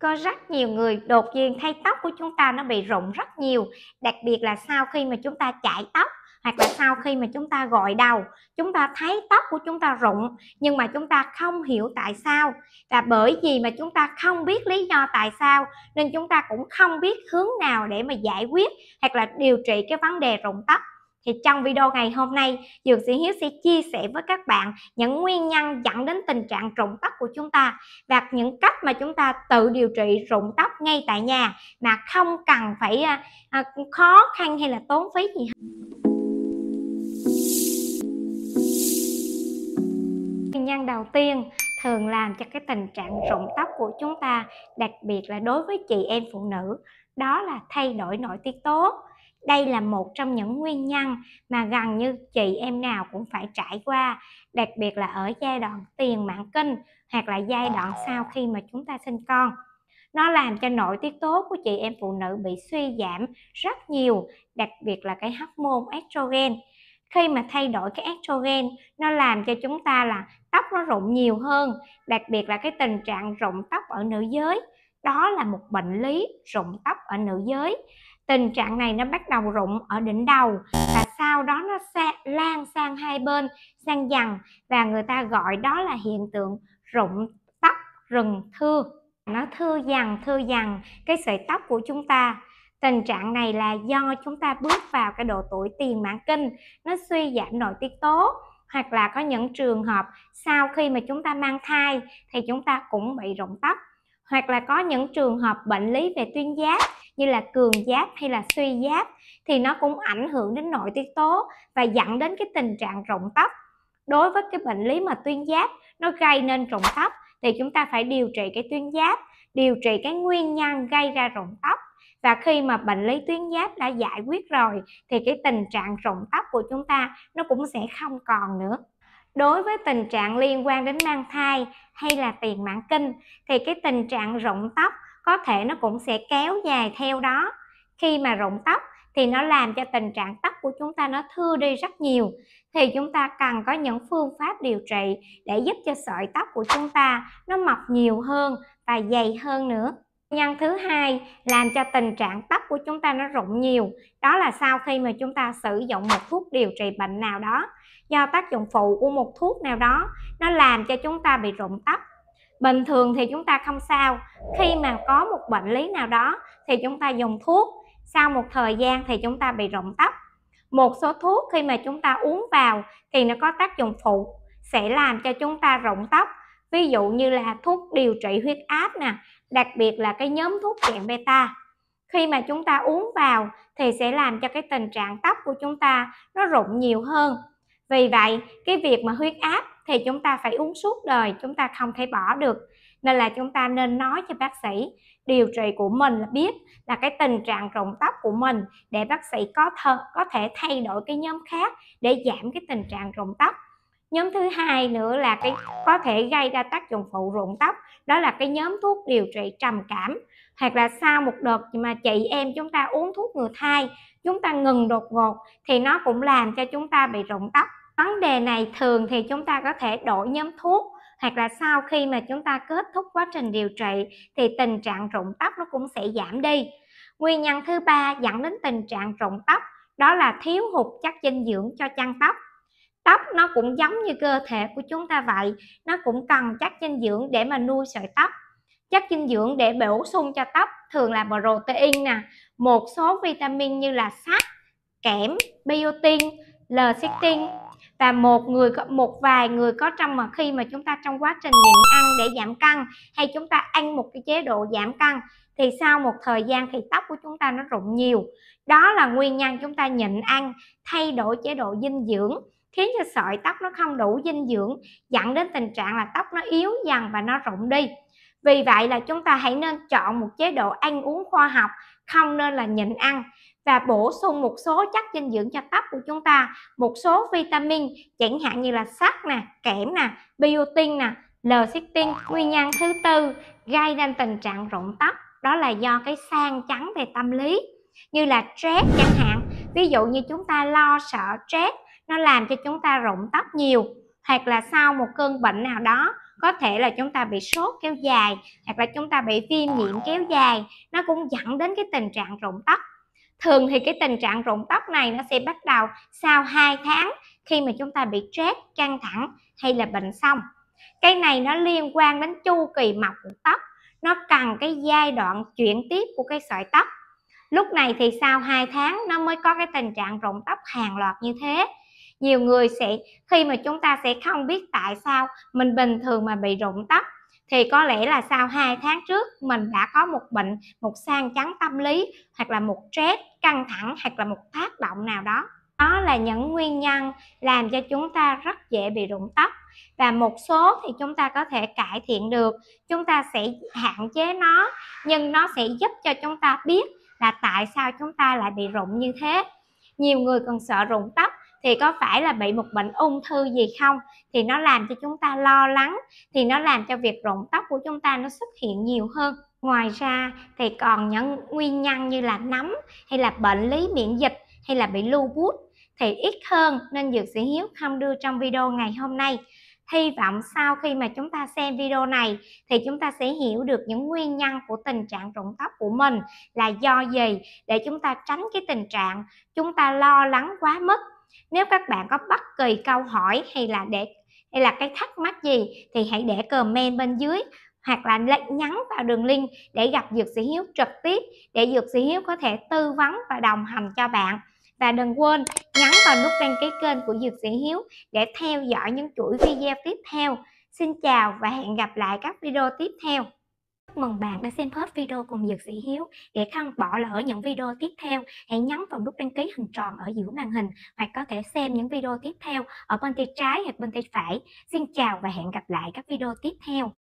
có rất nhiều người đột nhiên thay tóc của chúng ta nó bị rụng rất nhiều đặc biệt là sau khi mà chúng ta chải tóc hoặc là sau khi mà chúng ta gội đầu chúng ta thấy tóc của chúng ta rụng nhưng mà chúng ta không hiểu tại sao là bởi vì mà chúng ta không biết lý do tại sao nên chúng ta cũng không biết hướng nào để mà giải quyết hoặc là điều trị cái vấn đề rụng tóc thì trong video ngày hôm nay, Dược sĩ Hiếu sẽ chia sẻ với các bạn những nguyên nhân dẫn đến tình trạng rụng tóc của chúng ta và những cách mà chúng ta tự điều trị rụng tóc ngay tại nhà mà không cần phải à, à, khó khăn hay là tốn phí gì hết. Nguyên nhân đầu tiên thường làm cho cái tình trạng rụng tóc của chúng ta, đặc biệt là đối với chị em phụ nữ, đó là thay đổi nội tiết tố đây là một trong những nguyên nhân mà gần như chị em nào cũng phải trải qua, đặc biệt là ở giai đoạn tiền mãn kinh hoặc là giai đoạn sau khi mà chúng ta sinh con. Nó làm cho nội tiết tố của chị em phụ nữ bị suy giảm rất nhiều, đặc biệt là cái hormone estrogen. Khi mà thay đổi cái estrogen, nó làm cho chúng ta là tóc nó rụng nhiều hơn, đặc biệt là cái tình trạng rụng tóc ở nữ giới. Đó là một bệnh lý rụng tóc ở nữ giới tình trạng này nó bắt đầu rụng ở đỉnh đầu và sau đó nó sẽ lan sang hai bên sang dằn và người ta gọi đó là hiện tượng rụng tóc rừng thưa nó thưa dằn thưa dằn cái sợi tóc của chúng ta tình trạng này là do chúng ta bước vào cái độ tuổi tiền mãn kinh nó suy giảm nội tiết tố hoặc là có những trường hợp sau khi mà chúng ta mang thai thì chúng ta cũng bị rụng tóc hoặc là có những trường hợp bệnh lý về tuyến giáp như là cường giáp hay là suy giáp thì nó cũng ảnh hưởng đến nội tiết tố và dẫn đến cái tình trạng rụng tóc đối với cái bệnh lý mà tuyến giáp nó gây nên rụng tóc thì chúng ta phải điều trị cái tuyến giáp điều trị cái nguyên nhân gây ra rụng tóc và khi mà bệnh lý tuyến giáp đã giải quyết rồi thì cái tình trạng rụng tóc của chúng ta nó cũng sẽ không còn nữa đối với tình trạng liên quan đến mang thai hay là tiền mãn kinh thì cái tình trạng rụng tóc có thể nó cũng sẽ kéo dài theo đó khi mà rụng tóc thì nó làm cho tình trạng tóc của chúng ta nó thưa đi rất nhiều thì chúng ta cần có những phương pháp điều trị để giúp cho sợi tóc của chúng ta nó mọc nhiều hơn và dày hơn nữa nhân thứ hai làm cho tình trạng tóc của chúng ta nó rụng nhiều đó là sau khi mà chúng ta sử dụng một thuốc điều trị bệnh nào đó do tác dụng phụ của một thuốc nào đó nó làm cho chúng ta bị rụng tóc bình thường thì chúng ta không sao khi mà có một bệnh lý nào đó thì chúng ta dùng thuốc sau một thời gian thì chúng ta bị rụng tóc một số thuốc khi mà chúng ta uống vào thì nó có tác dụng phụ sẽ làm cho chúng ta rụng tóc ví dụ như là thuốc điều trị huyết áp nè đặc biệt là cái nhóm thuốc dạng beta khi mà chúng ta uống vào thì sẽ làm cho cái tình trạng tóc của chúng ta nó rụng nhiều hơn vì vậy cái việc mà huyết áp thì chúng ta phải uống suốt đời chúng ta không thể bỏ được nên là chúng ta nên nói cho bác sĩ điều trị của mình là biết là cái tình trạng rụng tóc của mình để bác sĩ có th- có thể thay đổi cái nhóm khác để giảm cái tình trạng rụng tóc nhóm thứ hai nữa là cái có thể gây ra tác dụng phụ rụng tóc đó là cái nhóm thuốc điều trị trầm cảm hoặc là sau một đợt mà chị em chúng ta uống thuốc ngừa thai chúng ta ngừng đột ngột thì nó cũng làm cho chúng ta bị rụng tóc vấn đề này thường thì chúng ta có thể đổi nhóm thuốc hoặc là sau khi mà chúng ta kết thúc quá trình điều trị thì tình trạng rụng tóc nó cũng sẽ giảm đi nguyên nhân thứ ba dẫn đến tình trạng rụng tóc đó là thiếu hụt chất dinh dưỡng cho chăn tóc tóc nó cũng giống như cơ thể của chúng ta vậy nó cũng cần chất dinh dưỡng để mà nuôi sợi tóc chất dinh dưỡng để bổ sung cho tóc thường là protein nè một số vitamin như là sắt kẽm biotin l lecithin và một người có một vài người có trong mà khi mà chúng ta trong quá trình nhịn ăn để giảm cân hay chúng ta ăn một cái chế độ giảm cân thì sau một thời gian thì tóc của chúng ta nó rụng nhiều đó là nguyên nhân chúng ta nhịn ăn thay đổi chế độ dinh dưỡng khiến cho sợi tóc nó không đủ dinh dưỡng dẫn đến tình trạng là tóc nó yếu dần và nó rụng đi vì vậy là chúng ta hãy nên chọn một chế độ ăn uống khoa học không nên là nhịn ăn và bổ sung một số chất dinh dưỡng cho tóc của chúng ta một số vitamin chẳng hạn như là sắt nè kẽm nè biotin nè lecithin nguyên nhân thứ tư gây nên tình trạng rụng tóc đó là do cái sang trắng về tâm lý như là stress chẳng hạn ví dụ như chúng ta lo sợ stress nó làm cho chúng ta rụng tóc nhiều hoặc là sau một cơn bệnh nào đó có thể là chúng ta bị sốt kéo dài hoặc là chúng ta bị viêm nhiễm kéo dài nó cũng dẫn đến cái tình trạng rụng tóc thường thì cái tình trạng rụng tóc này nó sẽ bắt đầu sau 2 tháng khi mà chúng ta bị stress căng thẳng hay là bệnh xong cái này nó liên quan đến chu kỳ mọc của tóc nó cần cái giai đoạn chuyển tiếp của cái sợi tóc lúc này thì sau 2 tháng nó mới có cái tình trạng rụng tóc hàng loạt như thế nhiều người sẽ khi mà chúng ta sẽ không biết tại sao mình bình thường mà bị rụng tóc thì có lẽ là sau 2 tháng trước mình đã có một bệnh một sang chấn tâm lý hoặc là một stress căng thẳng hoặc là một tác động nào đó đó là những nguyên nhân làm cho chúng ta rất dễ bị rụng tóc và một số thì chúng ta có thể cải thiện được chúng ta sẽ hạn chế nó nhưng nó sẽ giúp cho chúng ta biết là tại sao chúng ta lại bị rụng như thế nhiều người còn sợ rụng tóc thì có phải là bị một bệnh ung thư gì không thì nó làm cho chúng ta lo lắng thì nó làm cho việc rụng tóc của chúng ta nó xuất hiện nhiều hơn ngoài ra thì còn những nguyên nhân như là nấm hay là bệnh lý miễn dịch hay là bị lưu bút thì ít hơn nên dược sĩ hiếu không đưa trong video ngày hôm nay hy vọng sau khi mà chúng ta xem video này thì chúng ta sẽ hiểu được những nguyên nhân của tình trạng rụng tóc của mình là do gì để chúng ta tránh cái tình trạng chúng ta lo lắng quá mức nếu các bạn có bất kỳ câu hỏi hay là để hay là cái thắc mắc gì thì hãy để comment bên dưới hoặc là lệnh nhắn vào đường link để gặp Dược Sĩ Hiếu trực tiếp để Dược Sĩ Hiếu có thể tư vấn và đồng hành cho bạn. Và đừng quên nhấn vào nút đăng ký kênh của Dược Sĩ Hiếu để theo dõi những chuỗi video tiếp theo. Xin chào và hẹn gặp lại các video tiếp theo. Chúc mừng bạn đã xem hết video cùng Dược sĩ Hiếu. Để không bỏ lỡ những video tiếp theo, hãy nhấn vào nút đăng ký hình tròn ở giữa màn hình hoặc có thể xem những video tiếp theo ở bên tay trái hoặc bên tay phải. Xin chào và hẹn gặp lại các video tiếp theo.